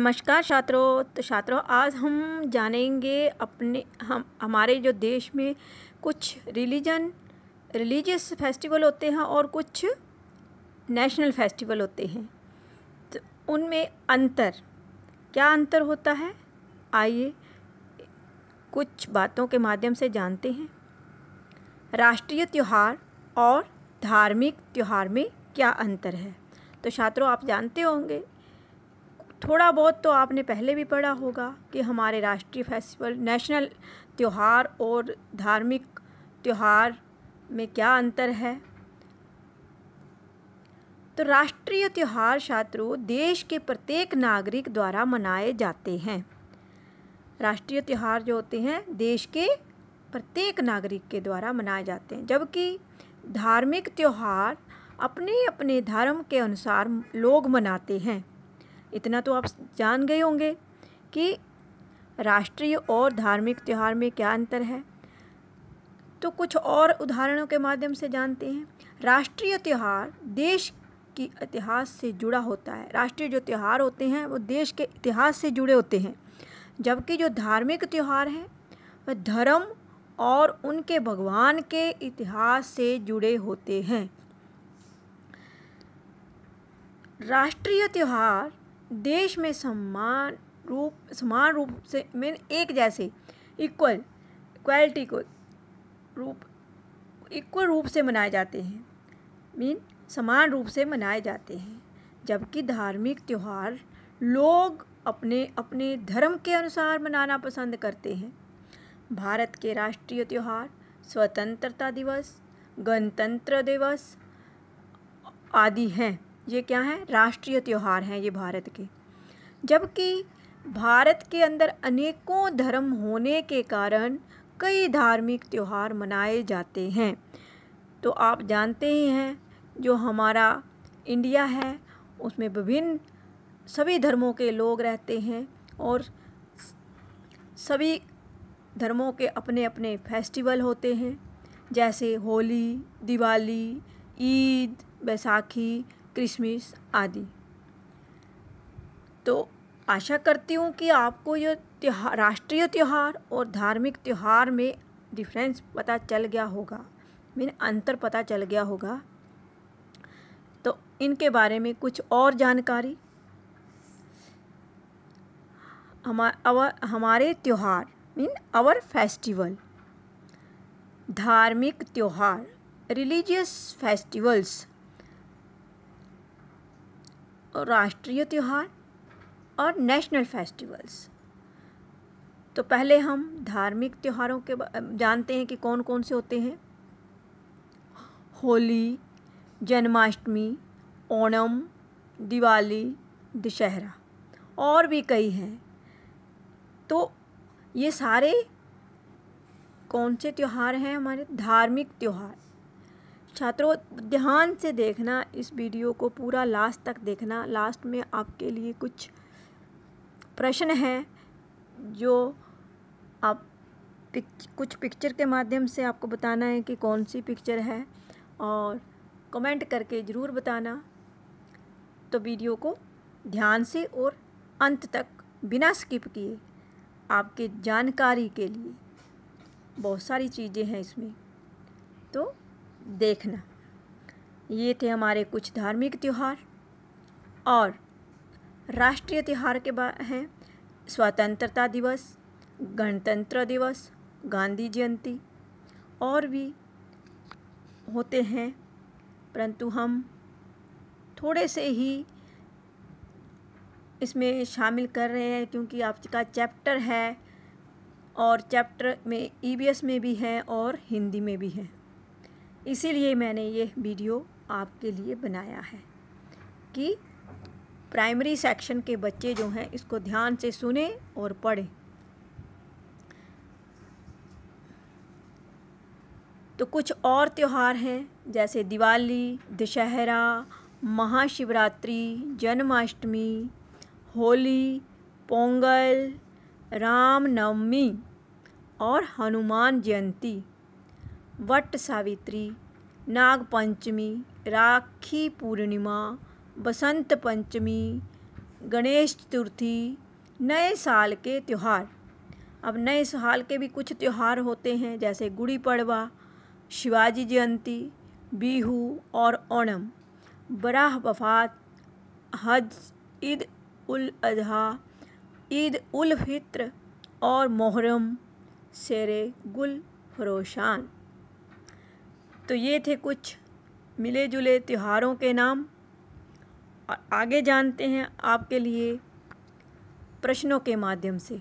नमस्कार छात्रों तो छात्रों आज हम जानेंगे अपने हम हमारे जो देश में कुछ रिलीजन रिलीजियस फेस्टिवल होते हैं और कुछ नेशनल फेस्टिवल होते हैं तो उनमें अंतर क्या अंतर होता है आइए कुछ बातों के माध्यम से जानते हैं राष्ट्रीय त्यौहार और धार्मिक त्यौहार में क्या अंतर है तो छात्रों आप जानते होंगे थोड़ा बहुत तो आपने पहले भी पढ़ा होगा कि हमारे राष्ट्रीय फेस्टिवल नेशनल त्यौहार और धार्मिक त्यौहार में क्या अंतर है तो राष्ट्रीय त्यौहार छात्रों देश के प्रत्येक नागरिक द्वारा मनाए जाते हैं राष्ट्रीय त्यौहार जो होते हैं देश के प्रत्येक नागरिक के द्वारा मनाए जाते हैं जबकि धार्मिक त्यौहार अपने अपने धर्म के अनुसार लोग मनाते हैं इतना तो आप जान गए होंगे कि राष्ट्रीय और धार्मिक त्यौहार में क्या अंतर है तो कुछ और उदाहरणों के माध्यम से जानते हैं राष्ट्रीय त्यौहार देश की इतिहास से जुड़ा होता है राष्ट्रीय जो त्यौहार होते हैं वो देश के इतिहास से जुड़े होते हैं जबकि जो धार्मिक त्यौहार हैं वह धर्म और उनके भगवान के इतिहास से जुड़े होते हैं राष्ट्रीय त्यौहार देश में समान रूप समान रूप से मीन एक जैसे इक्वल क्वालिटी को रूप इक्वल रूप से मनाए जाते हैं मीन समान रूप से मनाए जाते हैं जबकि धार्मिक त्यौहार लोग अपने अपने धर्म के अनुसार मनाना पसंद करते हैं भारत के राष्ट्रीय त्यौहार स्वतंत्रता दिवस गणतंत्र दिवस आदि हैं ये क्या है राष्ट्रीय त्यौहार हैं ये भारत के जबकि भारत के अंदर अनेकों धर्म होने के कारण कई धार्मिक त्यौहार मनाए जाते हैं तो आप जानते ही हैं जो हमारा इंडिया है उसमें विभिन्न सभी धर्मों के लोग रहते हैं और सभी धर्मों के अपने अपने फेस्टिवल होते हैं जैसे होली दिवाली ईद बैसाखी किशमिश आदि तो आशा करती हूँ कि आपको यह त्यौहार राष्ट्रीय त्यौहार और धार्मिक त्यौहार में डिफरेंस पता चल गया होगा मीन अंतर पता चल गया होगा तो इनके बारे में कुछ और जानकारी हमार हमारे त्यौहार मीन आवर फेस्टिवल धार्मिक त्यौहार रिलीजियस फेस्टिवल्स राष्ट्रीय त्यौहार और नेशनल फेस्टिवल्स तो पहले हम धार्मिक त्योहारों के जानते हैं कि कौन कौन से होते हैं होली जन्माष्टमी ओणम दिवाली दशहरा और भी कई हैं तो ये सारे कौन से त्यौहार हैं हमारे धार्मिक त्यौहार छात्रों ध्यान से देखना इस वीडियो को पूरा लास्ट तक देखना लास्ट में आपके लिए कुछ प्रश्न हैं जो आप पिक, कुछ पिक्चर के माध्यम से आपको बताना है कि कौन सी पिक्चर है और कमेंट करके ज़रूर बताना तो वीडियो को ध्यान से और अंत तक बिना स्किप किए आपके जानकारी के लिए बहुत सारी चीज़ें हैं इसमें तो देखना ये थे हमारे कुछ धार्मिक त्यौहार और राष्ट्रीय त्यौहार के हैं स्वतंत्रता दिवस गणतंत्र दिवस गांधी जयंती और भी होते हैं परंतु हम थोड़े से ही इसमें शामिल कर रहे हैं क्योंकि आपका चैप्टर है और चैप्टर में ई e में भी है और हिंदी में भी है इसीलिए मैंने ये वीडियो आपके लिए बनाया है कि प्राइमरी सेक्शन के बच्चे जो हैं इसको ध्यान से सुने और पढ़ें तो कुछ और त्यौहार हैं जैसे दिवाली दशहरा महाशिवरात्रि जन्माष्टमी होली पोंगल रामनवमी और हनुमान जयंती वट सावित्री नाग पंचमी राखी पूर्णिमा बसंत पंचमी गणेश चतुर्थी नए साल के त्यौहार अब नए साल के भी कुछ त्यौहार होते हैं जैसे गुड़ी पड़वा शिवाजी जयंती बीहू और ओणम बराह वफात हज ईद उल अजहा ईद उल फित्र और मोहरम शेर गुल फरोशान तो ये थे कुछ मिले जुले त्योहारों के नाम और आगे जानते हैं आपके लिए प्रश्नों के माध्यम से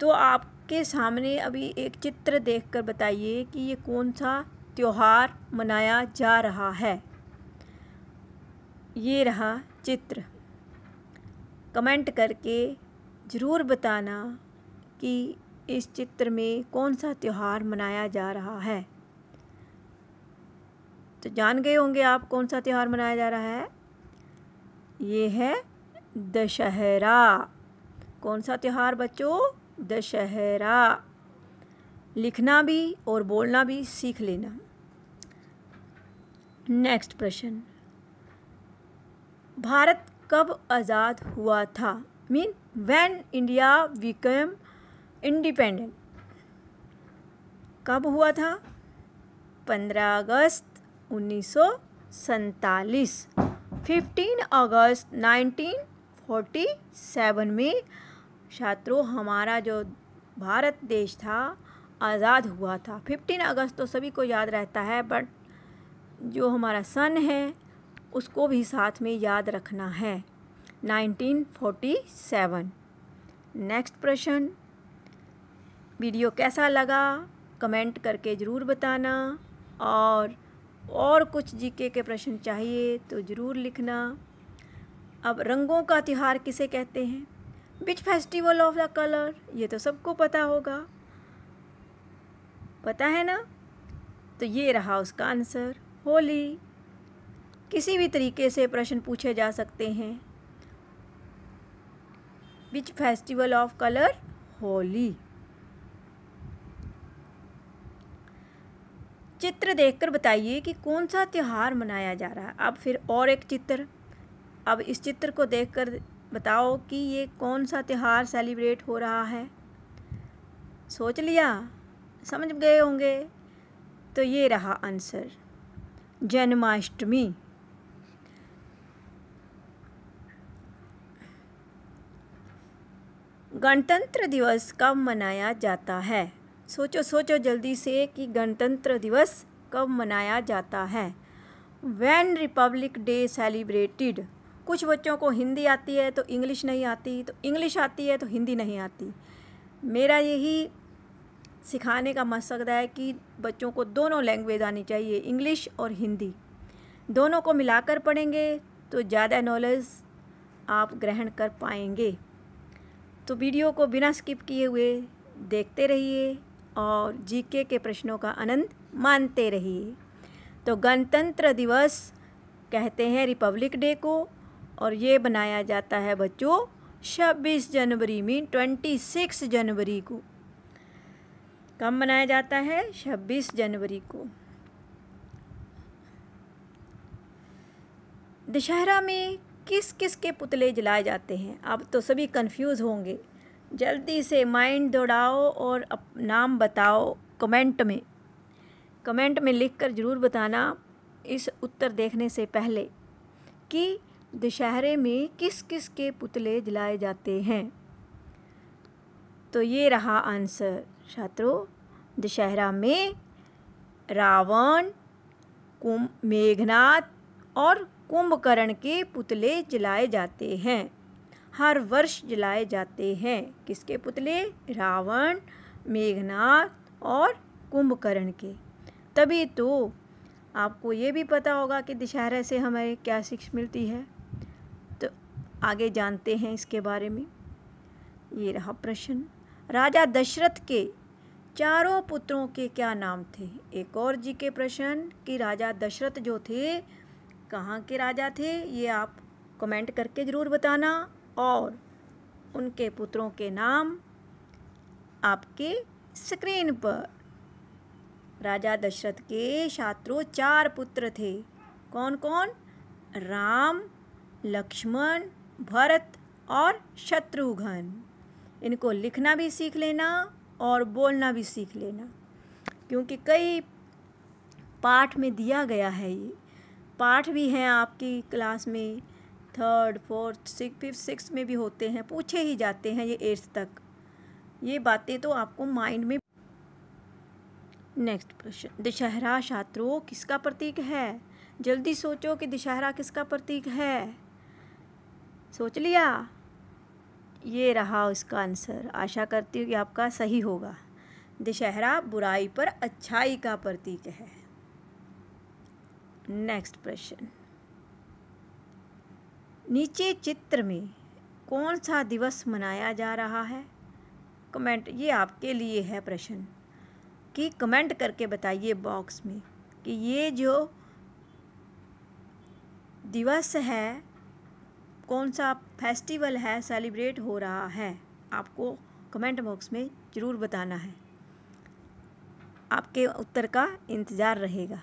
तो आपके सामने अभी एक चित्र देखकर बताइए कि ये कौन सा त्यौहार मनाया जा रहा है ये रहा चित्र कमेंट करके ज़रूर बताना कि इस चित्र में कौन सा त्यौहार मनाया जा रहा है तो जान गए होंगे आप कौन सा त्यौहार मनाया जा रहा है ये है दशहरा कौन सा त्यौहार बच्चों दशहरा लिखना भी और बोलना भी सीख लेना नेक्स्ट प्रश्न भारत कब आज़ाद हुआ था mean when India became independent कब हुआ था 15 अगस्त उन्नीस सौ सैतालीस fifteen August nineteen forty seven में छात्रों हमारा जो भारत देश था आज़ाद हुआ था फिफ्टीन अगस्त तो सभी को याद रहता है बट जो हमारा सन है उसको भी साथ में याद रखना है 1947 नेक्स्ट प्रश्न वीडियो कैसा लगा कमेंट करके ज़रूर बताना और और कुछ जीके के प्रश्न चाहिए तो ज़रूर लिखना अब रंगों का त्यौहार किसे कहते हैं which festival of the colour ये तो सबको पता होगा पता है ना तो ये रहा उसका आंसर होली किसी भी तरीके से प्रश्न पूछे जा सकते हैं which festival of colour Holi चित्र देखकर बताइए कि कौन सा त्यौहार मनाया जा रहा है अब फिर और एक चित्र अब इस चित्र को देखकर बताओ कि ये कौन सा त्यौहार सेलिब्रेट हो रहा है सोच लिया समझ गए होंगे तो ये रहा आंसर जन्माष्टमी गणतंत्र दिवस कब मनाया जाता है सोचो सोचो जल्दी से कि गणतंत्र दिवस कब मनाया जाता है वैन रिपब्लिक डे सेलिब्रेटेड कुछ बच्चों को हिंदी आती है तो इंग्लिश नहीं आती तो इंग्लिश आती है तो हिंदी नहीं आती मेरा यही सिखाने का मकसद है कि बच्चों को दोनों लैंग्वेज आनी चाहिए इंग्लिश और हिंदी दोनों को मिलाकर पढ़ेंगे तो ज़्यादा नॉलेज आप ग्रहण कर पाएंगे तो वीडियो को बिना स्किप किए हुए देखते रहिए और जीके के प्रश्नों का आनंद मानते रहिए तो गणतंत्र दिवस कहते हैं रिपब्लिक डे को और ये बनाया जाता है बच्चों 26 जनवरी में 26 जनवरी को कम मनाया जाता है 26 जनवरी को दशहरा में किस किस के पुतले जलाए जाते हैं अब तो सभी कंफ्यूज होंगे जल्दी से माइंड दौड़ाओ और अप नाम बताओ कमेंट में कमेंट में लिखकर ज़रूर बताना इस उत्तर देखने से पहले कि दशहरे में किस किस के पुतले जलाए जाते हैं तो ये रहा आंसर छात्रों दशहरा में रावण कुंभ मेघनाथ और कुंभकर्ण के पुतले जलाए जाते हैं हर वर्ष जलाए जाते हैं किसके पुतले रावण मेघनाथ और कुंभकर्ण के तभी तो आपको ये भी पता होगा कि दशहरे से हमें क्या शिक्षा मिलती है तो आगे जानते हैं इसके बारे में ये रहा प्रश्न राजा दशरथ के चारों पुत्रों के क्या नाम थे एक और जी के प्रश्न कि राजा दशरथ जो थे कहाँ के राजा थे ये आप कमेंट करके ज़रूर बताना और उनके पुत्रों के नाम आपके स्क्रीन पर राजा दशरथ के छात्रों चार पुत्र थे कौन कौन राम लक्ष्मण भरत और शत्रुघ्न इनको लिखना भी सीख लेना और बोलना भी सीख लेना क्योंकि कई पाठ में दिया गया है ये पाठ भी हैं आपकी क्लास में third fourth six fifth six में भी होते हैं पूछे ही जाते हैं ये एट्थ तक ये बातें तो आपको माइंड में नेक्स्ट प्रश्न दशहरा छात्रों किसका प्रतीक है जल्दी सोचो कि दशहरा किसका प्रतीक है सोच लिया ये रहा उसका आंसर आशा करती हूँ कि आपका सही होगा दशहरा बुराई पर अच्छाई का प्रतीक है नेक्स्ट प्रश्न नीचे चित्र में कौन सा दिवस मनाया जा रहा है कमेंट ये आपके लिए है प्रश्न कि कमेंट करके बताइए बॉक्स में कि ये जो दिवस है कौन सा फेस्टिवल है सेलिब्रेट हो रहा है आपको कमेंट बॉक्स में ज़रूर बताना है आपके उत्तर का इंतज़ार रहेगा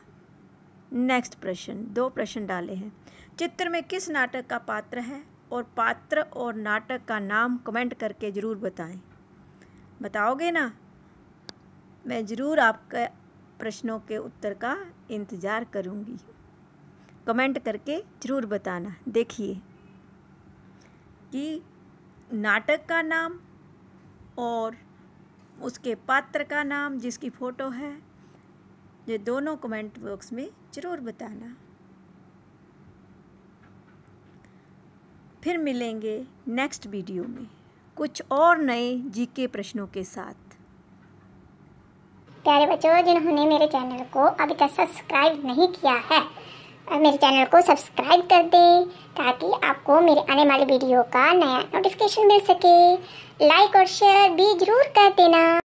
नेक्स्ट प्रश्न दो प्रश्न डाले हैं चित्र में किस नाटक का पात्र है और पात्र और नाटक का नाम कमेंट करके ज़रूर बताएं बताओगे ना मैं ज़रूर आपके प्रश्नों के उत्तर का इंतज़ार करूँगी कमेंट करके ज़रूर बताना देखिए कि नाटक का नाम और उसके पात्र का नाम जिसकी फ़ोटो है ये दोनों कमेंट बॉक्स में ज़रूर बताना फिर मिलेंगे नेक्स्ट वीडियो में कुछ और नए जीके प्रश्नों के साथ प्यारे बच्चों जिन्होंने मेरे चैनल को अभी तक सब्सक्राइब नहीं किया है और मेरे चैनल को सब्सक्राइब कर दें ताकि आपको मेरे आने वाले वीडियो का नया नोटिफिकेशन मिल सके लाइक और शेयर भी ज़रूर कर देना